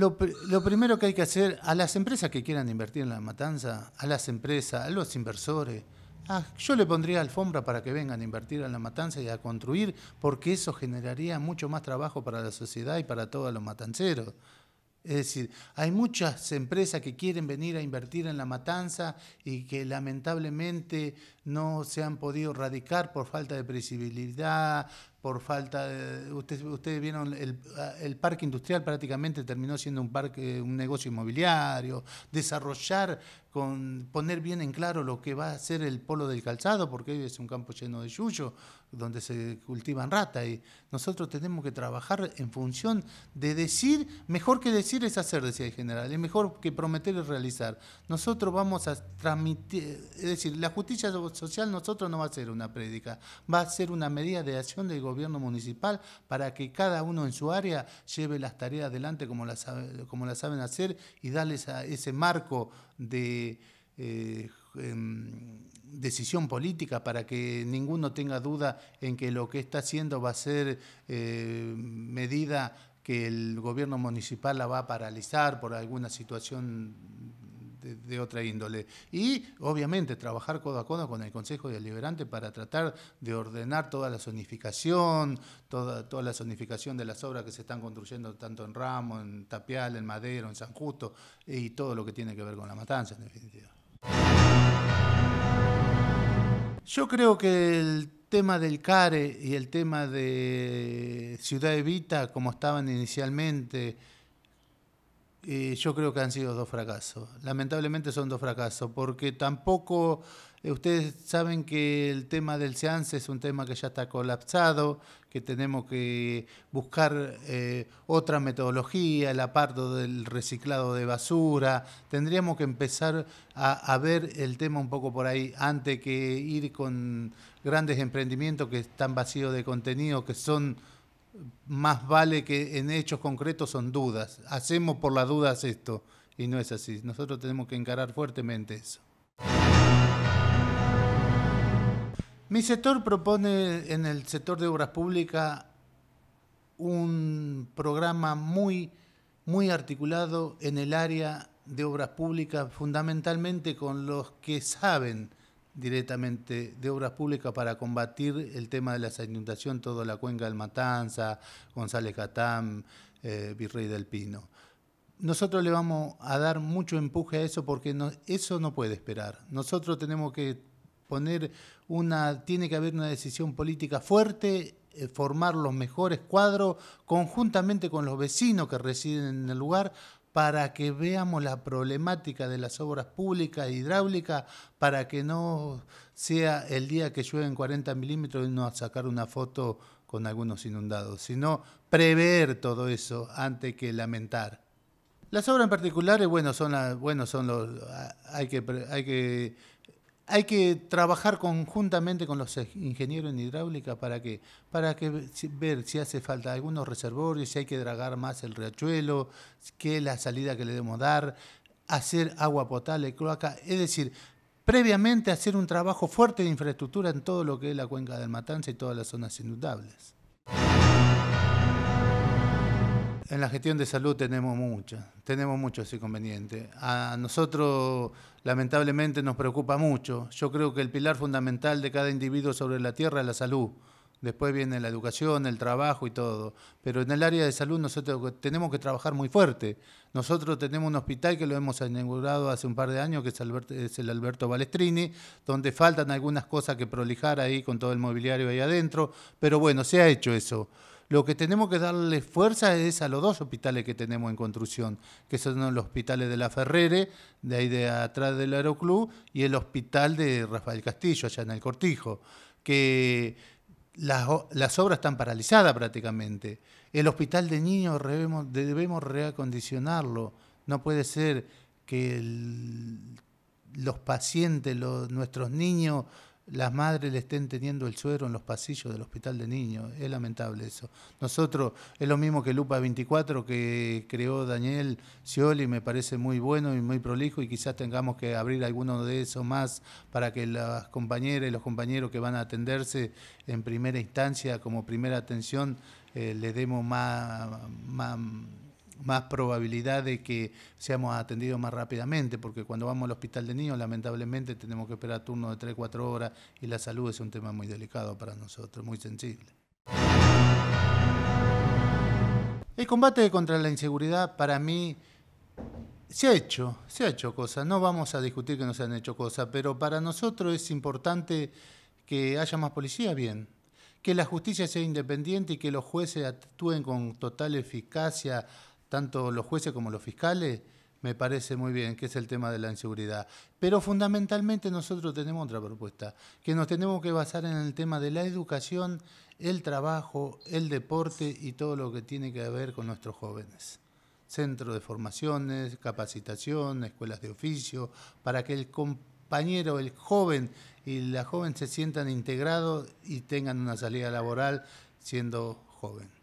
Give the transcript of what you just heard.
Lo, primero que hay que hacer a las empresas que quieran invertir en la matanza, a las empresas, a los inversores, ah, yo le pondría alfombra para que vengan a invertir en la matanza y a construir, porque eso generaría mucho más trabajo para la sociedad y para todos los matanceros. Es decir, hay muchas empresas que quieren venir a invertir en la matanza y que lamentablemente no se han podido radicar por falta de previsibilidad, por falta de... Ustedes, ustedes vieron, el, parque industrial prácticamente terminó siendo un parque, un negocio inmobiliario, desarrollar, con poner bien en claro lo que va a ser el polo del calzado, porque hoy es un campo lleno de yuyo, donde se cultivan ratas, y nosotros tenemos que trabajar en función de decir, mejor que decir es hacer, decía el general, es mejor que prometer es realizar. Nosotros vamos a transmitir, es decir, la justicia social nosotros no va a ser una prédica, va a ser una medida de acción del gobierno gobierno municipal para que cada uno en su área lleve las tareas adelante como las, como las saben hacer y darles a ese marco de... Eh, em, decisión política para que ninguno tenga duda en que lo que está haciendo va a ser eh, medida que el gobierno municipal la va a paralizar por alguna situación de, otra índole. Y obviamente trabajar codo a codo con el Consejo Deliberante para tratar de ordenar toda la zonificación, toda, toda la zonificación de las obras que se están construyendo tanto en Ramo, en Tapial, en Madero, en San Justo eh, y todo lo que tiene que ver con la matanza en definitiva. Yo creo que el tema del CARE y el tema de Ciudad Evita, como estaban inicialmente, yo creo que han sido dos fracasos. Lamentablemente son dos fracasos, porque tampoco eh, ustedes saben que el tema del seance es un tema que ya está colapsado, que tenemos que buscar eh, otra metodología, el aparto del reciclado de basura. Tendríamos que empezar a ver el tema un poco por ahí antes que ir con grandes emprendimientos que están vacíos de contenido, que son más vale que en hechos concretos son dudas. Hacemos por las dudas esto y no es así. Nosotros tenemos que encarar fuertemente eso. Mi sector propone en el sector de obras públicas un programa muy, muy articulado en el área de obras públicas, fundamentalmente con los que saben directamente de Obras Públicas para combatir el tema de la inundaciones, toda la cuenca del Matanza, González Catán, eh, Virrey del Pino. Nosotros le vamos a dar mucho empuje a eso porque no, eso no puede esperar. Nosotros tenemos que poner una, tiene que haber una decisión política fuerte, eh, formar los mejores cuadros conjuntamente con los vecinos que residen en el lugar para que veamos la problemática de las obras públicas e hidráulicas, para que no sea el día que en 40 milímetros y no sacar una foto con algunos inundados, sino prever todo eso antes que lamentar. Las obras en particulares, bueno, son, las. bueno, son los, hay que, hay que hay que trabajar conjuntamente con los e-, ingenieros en hidráulica para que para que ver si hace falta algunos reservorios, si hay que dragar más el riachuelo, qué es la salida que le debemos dar, hacer agua potable, cloaca, es decir, previamente hacer un trabajo fuerte de infraestructura en todo lo que es la cuenca del Matanza y todas las zonas inundables. En la gestión de salud tenemos muchas, tenemos muchos inconvenientes. A nosotros lamentablemente nos preocupa mucho. Yo creo que el pilar fundamental de cada individuo sobre la tierra es la salud. Después viene la educación, el trabajo y todo. Pero en el área de salud nosotros tenemos que trabajar muy fuerte. Nosotros tenemos un hospital que lo hemos inaugurado hace un par de años, que es, es el Alberto Balestrini, donde faltan algunas cosas que prolijar ahí con todo el mobiliario ahí adentro. Pero bueno, se ha hecho eso. Lo que tenemos que darle fuerza es a los dos hospitales que tenemos en construcción, que son los hospitales de La Ferrere, de ahí de atrás del Aeroclub, y el hospital de Rafael Castillo, allá en el Cortijo, que las, obras están paralizadas prácticamente. El hospital de niños debemos, reacondicionarlo. No puede ser que los pacientes, los, nuestros niños las madres le estén teniendo el suero en los pasillos del hospital de niños. Es lamentable eso. Nosotros, es lo mismo que Lupa 24 que creó Daniel Cioli me parece muy bueno y muy prolijo y quizás tengamos que abrir alguno de esos más para que las compañeras y los compañeros que van a atenderse en primera instancia, como primera atención, eh, le demos más más probabilidad de que seamos atendidos más rápidamente, porque cuando vamos al hospital de niños, lamentablemente tenemos que esperar turno de 3, 4 horas y la salud es un tema muy delicado para nosotros, muy sensible. El combate contra la inseguridad para mí se ha hecho, se ha hecho cosas, no vamos a discutir que no se han hecho cosas, pero para nosotros es importante que haya más policía, bien, que la justicia sea independiente y que los jueces actúen con total eficacia tanto los jueces como los fiscales, me parece muy bien, que es el tema de la inseguridad. Pero fundamentalmente nosotros tenemos otra propuesta, que nos tenemos que basar en el tema de la educación, el trabajo, el deporte y todo lo que tiene que ver con nuestros jóvenes. Centro de formaciones, capacitación, escuelas de oficio, para que el compañero, el joven y la joven se sientan integrados y tengan una salida laboral siendo joven.